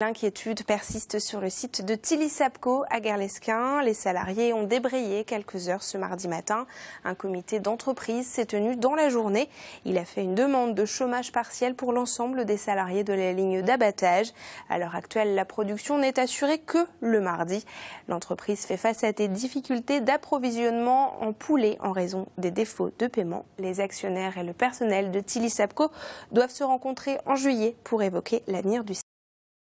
L'inquiétude persiste sur le site de Tilly Sapco à Guerlesquin. Les salariés ont débrayé quelques heures ce mardi matin. Un comité d'entreprise s'est tenu dans la journée. Il a fait une demande de chômage partiel pour l'ensemble des salariés de la ligne d'abattage. À l'heure actuelle, la production n'est assurée que le mardi. L'entreprise fait face à des difficultés d'approvisionnement en poulet en raison des défauts de paiement. Les actionnaires et le personnel de Tilly Sapco doivent se rencontrer en juillet pour évoquer l'avenir du